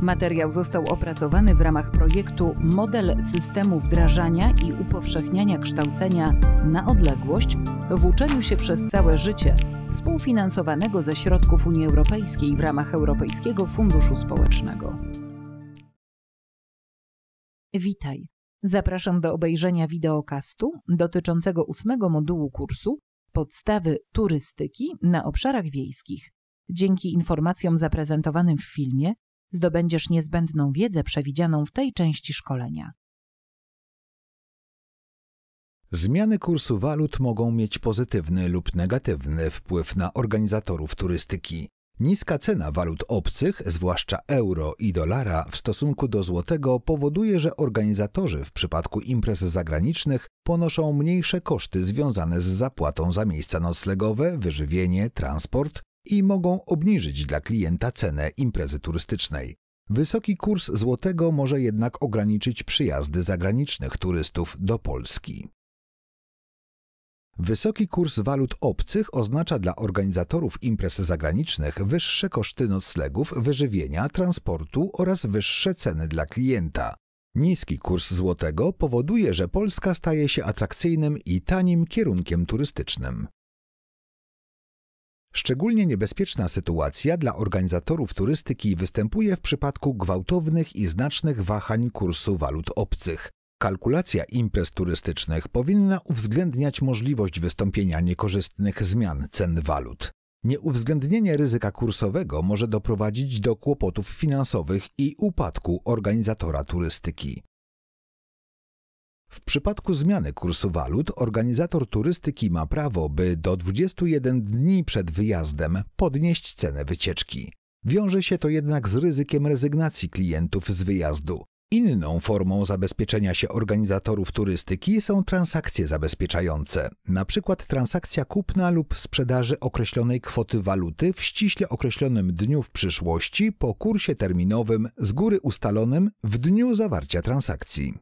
Materiał został opracowany w ramach projektu Model systemu wdrażania i upowszechniania kształcenia na odległość w uczeniu się przez całe życie, współfinansowanego ze środków Unii Europejskiej w ramach Europejskiego Funduszu Społecznego. Witaj. Zapraszam do obejrzenia wideokastu dotyczącego ósmego modułu kursu Podstawy turystyki na obszarach wiejskich. Dzięki informacjom zaprezentowanym w filmie zdobędziesz niezbędną wiedzę przewidzianą w tej części szkolenia. Zmiany kursu walut mogą mieć pozytywny lub negatywny wpływ na organizatorów turystyki. Niska cena walut obcych, zwłaszcza euro i dolara, w stosunku do złotego powoduje, że organizatorzy w przypadku imprez zagranicznych ponoszą mniejsze koszty związane z zapłatą za miejsca noclegowe, wyżywienie, transport, i mogą obniżyć dla klienta cenę imprezy turystycznej. Wysoki kurs złotego może jednak ograniczyć przyjazdy zagranicznych turystów do Polski. Wysoki kurs walut obcych oznacza dla organizatorów imprez zagranicznych wyższe koszty noclegów, wyżywienia, transportu oraz wyższe ceny dla klienta. Niski kurs złotego powoduje, że Polska staje się atrakcyjnym i tanim kierunkiem turystycznym. Szczególnie niebezpieczna sytuacja dla organizatorów turystyki występuje w przypadku gwałtownych i znacznych wahań kursu walut obcych. Kalkulacja imprez turystycznych powinna uwzględniać możliwość wystąpienia niekorzystnych zmian cen walut. Nieuwzględnienie ryzyka kursowego może doprowadzić do kłopotów finansowych i upadku organizatora turystyki. W przypadku zmiany kursu walut organizator turystyki ma prawo, by do 21 dni przed wyjazdem podnieść cenę wycieczki. Wiąże się to jednak z ryzykiem rezygnacji klientów z wyjazdu. Inną formą zabezpieczenia się organizatorów turystyki są transakcje zabezpieczające, np. transakcja kupna lub sprzedaży określonej kwoty waluty w ściśle określonym dniu w przyszłości po kursie terminowym z góry ustalonym w dniu zawarcia transakcji.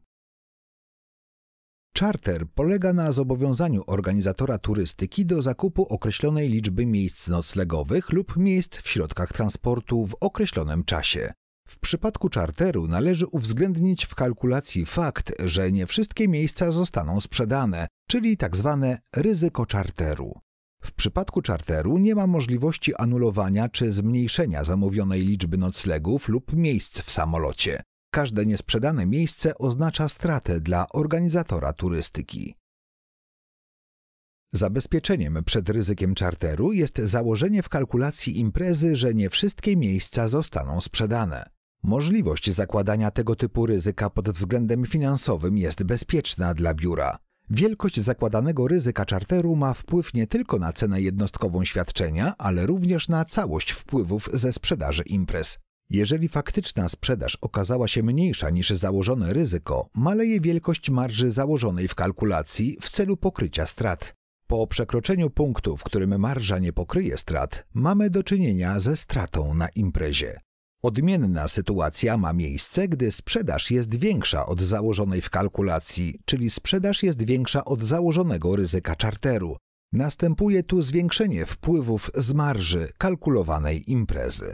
Charter polega na zobowiązaniu organizatora turystyki do zakupu określonej liczby miejsc noclegowych lub miejsc w środkach transportu w określonym czasie. W przypadku czarteru należy uwzględnić w kalkulacji fakt, że nie wszystkie miejsca zostaną sprzedane, czyli tzw. Tak ryzyko czarteru. W przypadku czarteru nie ma możliwości anulowania czy zmniejszenia zamówionej liczby noclegów lub miejsc w samolocie. Każde niesprzedane miejsce oznacza stratę dla organizatora turystyki. Zabezpieczeniem przed ryzykiem czarteru jest założenie w kalkulacji imprezy, że nie wszystkie miejsca zostaną sprzedane. Możliwość zakładania tego typu ryzyka pod względem finansowym jest bezpieczna dla biura. Wielkość zakładanego ryzyka czarteru ma wpływ nie tylko na cenę jednostkową świadczenia, ale również na całość wpływów ze sprzedaży imprez. Jeżeli faktyczna sprzedaż okazała się mniejsza niż założone ryzyko, maleje wielkość marży założonej w kalkulacji w celu pokrycia strat. Po przekroczeniu punktu, w którym marża nie pokryje strat, mamy do czynienia ze stratą na imprezie. Odmienna sytuacja ma miejsce, gdy sprzedaż jest większa od założonej w kalkulacji, czyli sprzedaż jest większa od założonego ryzyka czarteru. Następuje tu zwiększenie wpływów z marży kalkulowanej imprezy.